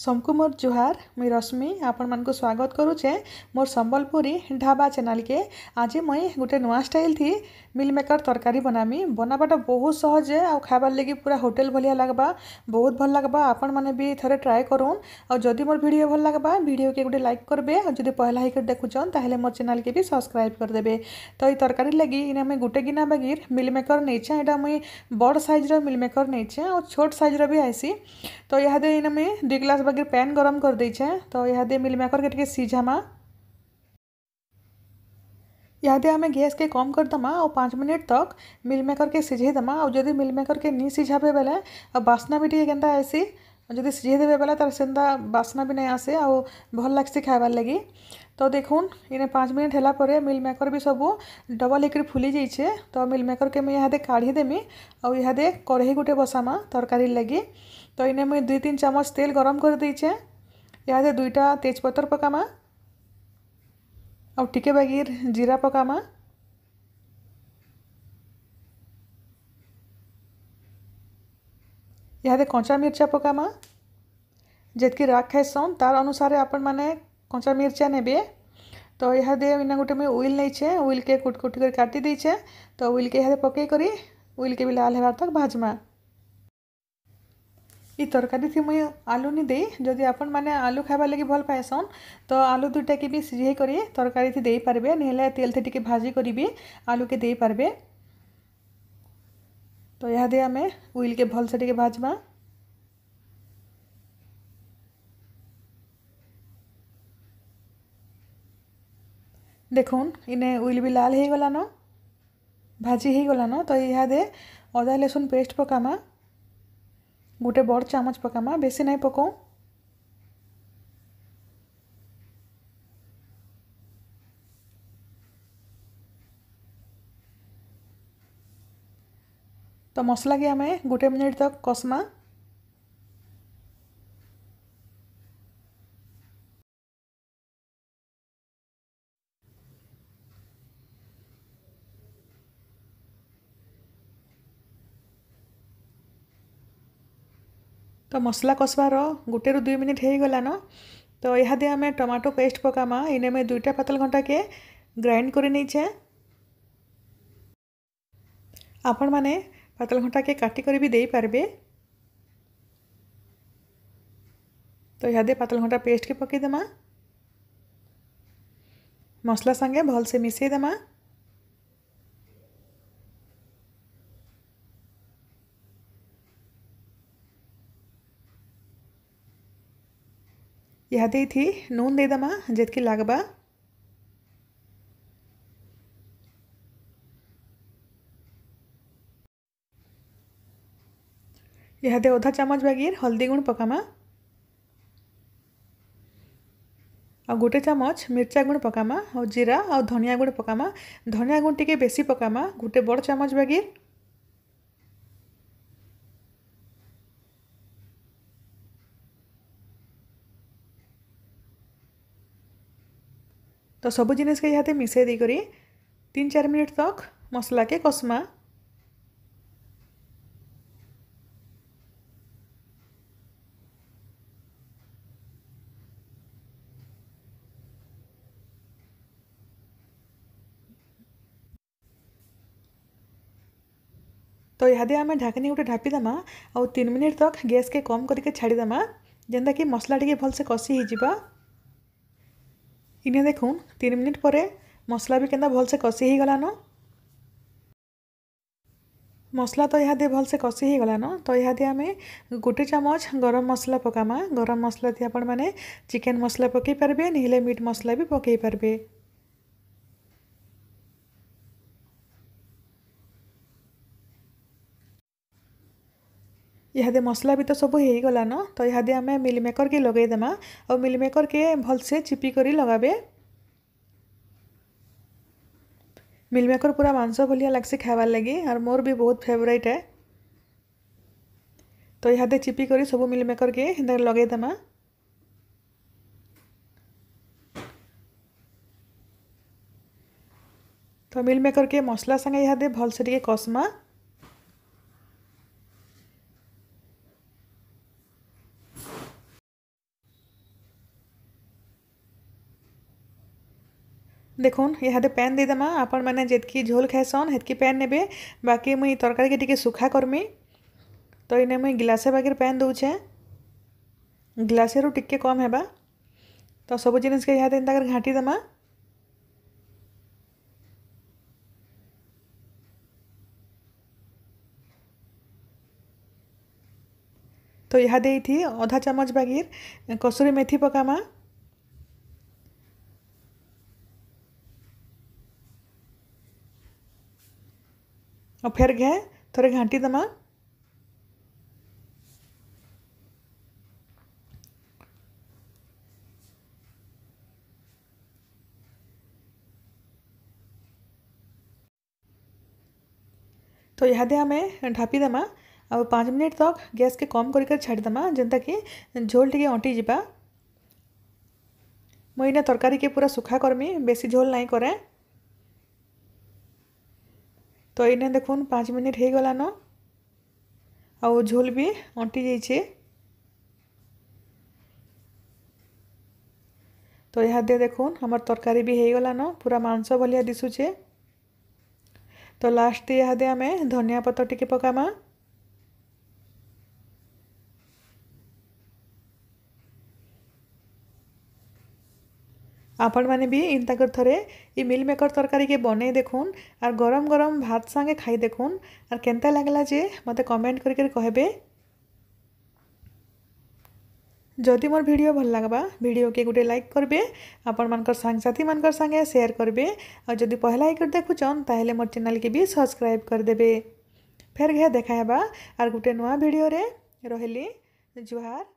शंकु मोर जुहार मुई रश्मि आपण मान स्वागत करुचे मोर सम्बलपुरी ढाबा चैनल के आज मुई गोटे नुआ स्टाइल थी मिल मेकर तरकारी बनामी बनाबाटा बहुत सहज है खाबार लगे पूरा होटेल भलिया लगवा बहुत भल लगवा आपण मैंने भी थोड़े ट्राए करूँ आदि मोर भिड भल लगवा भिड के गोटे लाइक करेंगे जब पहला ही देखुन तेल मोर चेल के भी सब्सक्राइब करदे तो ये तरकारी लगी इन मुझे गोटे गिना बागर मिल मेकर नहींचे ये मुई बड़ सैज्र मिल मेकर नहींचे और छोट सइज्र भी आईसी तो यहाँ इन मुझे दुई ग्लास ગેસ વગર પેન ગરમ કરી दै છે તો યાદે મિલમેકર કેટલી यहाँ दे आम गैस के कम करदमा और पाँच मिनट तक मिल मिलमेकर के सीझेदमा और जदि मिलमेकर के नहीं सीझाबे बोले आ बासना भी टे के आसी जदि सीझेदेवे बोले तार से बासना भी नहीं आसे आल भल लग्सी खाइबार लगी तो देखुन इन्हें पाँच मिनट मिल मिलमेकर भी सब डबल एक फुली जाइए तो मिल मेकर के मुझे यहाँ देमी और यहाँ कढ़ई गोटे बसामा तरकारी लगे तो इन्हें मुझे दुई तीन चामच तेल गरम कर देचे यहाँ दुईटा तेजपतर पकामा और टिके जीरा पकामा यहाँ कंचा मिर्चा पकामा जितकी राग खाएसन तार अनुसार आपण मैंने କଞ୍ଚା ମିର୍ଚା ନେବେ ତ ଇହାଦେ ଇନେ ଗୋଟେ ମୁଇଁ ଉଇଲ୍ ନେଇଛେ ଉଇଲ୍କେ କୁଟ୍ କୁଟ୍ କରି କାଟି ଦେଇଛେ ତ ଉଇଲ୍କେ ଇହାଦେ ପକେଇ କରି ଉଇଲ୍କେ ବି ଲାଲ୍ ହେବାର୍ ତକ୍ ଭାଜ୍ମା ଇ ତରକାରୀଥି ମୁଇଁ ଆଲୁ ନି ଦେଇ ଯଦି ଆପଣମାନେ ଆଲୁ ଖାଇବାର୍ ଲାଗି ଭଲ୍ ପାଏସନ୍ ତ ଆଲୁ ଦୁଇଟାକେ ବି ସିଝେଇ କରି ତରକାରୀଥି ଦେଇପାରିବେ ନହେଲେ ତେଲ୍ଥି ଟିକେ ଭାଜି କରିବି ଆଲୁକେ ଦେଇପାରିବେ ତ ଇହାଦେ ଆମେ ଉଇଲ୍କେ ଭଲ୍ସେ ଟିକେ ଭାଜ୍ମା দেখুন ইনে উইল বি লাল হয়েগলান ভাজি হয়েগলান তো ইহাদে ଅଦା ଲେସୁନ୍ ପେଷ୍ଟ ପକାମା ଗୋଟେ ବଡ଼ ଚାମଚ ପକାମା ବେଶୀ ନାଇଁ ପକାଉ ତ ମସଲାକେ ଆମେ ଗୋଟେ ମିନିଟ୍ ତକ୍ କଷମା तो मसला कसबार गोटे रु दुई मिनिट हो न तो यहाँ आम टमाटो पेस्ट पकामा इन आम दुईटा पतल घंटा के ग्राइंड कर आपण मैने पतल घंटा के काटिकर भी दे पारे तो यहाँ पतल घंटा पेस्ट के पकईदे मसला सागे भलसे मिसईदमा याद थी नून देदमा जितक लगबा यहाँ अधा चामच बागर हल्दी गुण पकामा आ गोटे चामच मिर्चा गुण पकामा और जीरा और धनिया गुण पकामा धनिया गुण टिके बेसी पकामा गोटे बड़ चामच बागर তো সবু জিনিসকে ইহাতে মিশাই দিয়ে তিন চার মিনিট তক মশলাকে কষমা তো ଇହାଦେ ଆମେ ଢାକନି ଗୋଟେ ଢାପିଦେମା ଆଉ ତିନି ମିନିଟ୍ ତକ୍ ଗ୍ୟାସ୍କେ କମ୍ କରିକି ଛାଡ଼ିଦେମା ଯେନ୍ତାକି ମସଲା ଟିକେ ଭଲସେ କଷି ହେଇଯିବା ଇନେ ଦେଖୁନ୍ ତିନି ମିନିଟ୍ ପରେ ମସଲା ବି କେନ୍ତା ଭଲସେ କଷି ହେଇଗଲାନ ମସଲା ତ ଇହାଦେ ଭଲସେ କଷି ହେଇଗଲାନ ତ ଇହାଦେ ଆମେ ଗୋଟେ ଚାମଚ ଗରମ ମସଲା ପକାମା ଗରମ ମସଲା ଥି ଆପଣମାନେ ଚିକେନ୍ ମସଲା ପକେଇ ପାରିବେ ନିହେଲେ ମିଟ୍ ମସଲା ବି ପକେଇ ପାରିବେ इहादे मसला भी तो सब हो गला न तो इहादे आम मिलमेकर के लगेदे और मिलमेकर के भलसे चिपिक लगे मिलमेकर पूरा मंस भलिया लगसी खावार लगी और मोर भी बहुत फेवरेट है तो इहादे चिपिक सब मिलमेकर के लगेदे तो मिलमेकर के मसला सागे इहादे भलसे कसमा देखुन यहाँ पैन दे देदेमा आपण मैंने जितकी झोल खाएसन हेतकी पैन ने बाकी मुई तरकारी के टी सुखा करमी तो इन्हें मुई ग्लासे बाकी पैन दूचे ग्लासे रू टे कम है तो सब जिनस के यहाँ इनका घाटी देमा तो यहाँ दे थी अधा चमच बागीर कसूरी मेथी पकामा और फिर गए थोड़े घाटी दमा तो यहाँ दे हमें ढापी दमा अब पाँच मिनट तक गैस के कम कर छाड़ीदमा जेनता कि झोल टी अंटी जावा मुझे तरकारी के पूरा सुखा करमी बेसी झोल नहीं करें ତ ଏଇନେ ଦେଖୁନ୍ ପାଞ୍ଚ ମିନିଟ୍ ହେଇଗଲାନ ଆଉ ଝୋଲ୍ ବି ଅଣ୍ଟି ଯାଇଛେ ତ ଇହାଦେ ଦେଖୁନ୍ ଆମର୍ ତରକାରୀ ବି ହେଇଗଲାନ ପୁରା ମାଂସ ଭଲିଆ ଦିଶୁଛେ ତ ଲାଷ୍ଟରେ ଇହାଦେ ଆମେ ଧନିଆ ପତ୍ର ଟିକେ ପକାମା ଆପଣମାନେ ବି ଏନ୍ତାକରି ଥରେ ଇ ମିଲ୍ ମେକର୍ ତରକାରୀକେ ବନେଇ ଦେଖୁନ୍ ଆର୍ ଗରମ ଗରମ ଭାତ ସାଙ୍ଗେ ଖାଇ ଦେଖୁନ୍ ଆର୍ କେନ୍ତା ଲାଗ୍ଲା ଯେ ମୋତେ କମେଣ୍ଟ କରିକି କହିବେ ଯଦି ମୋର ଭିଡ଼ିଓ ଭଲ ଲାଗ୍ବା ଭିଡ଼ିଓକେ ଗୋଟେ ଲାଇକ୍ କରିବେ ଆପଣମାନଙ୍କର ସାଙ୍ଗସାଥିମାନଙ୍କର ସାଙ୍ଗେ ସେୟାର କରିବେ ଆଉ ଯଦି ପହଲା ହେଇକରି ଦେଖୁଛନ୍ ତାହେଲେ ମୋର ଚ୍ୟାନେଲ୍କେ ବି ସବସ୍କ୍ରାଇବ୍ କରିଦେବେ ଫେର୍ ଘେ ଦେଖା ହେବା ଆର୍ ଗୋଟେ ନୂଆ ଭିଡ଼ିଓରେ ରହିଲି ଜୁହାର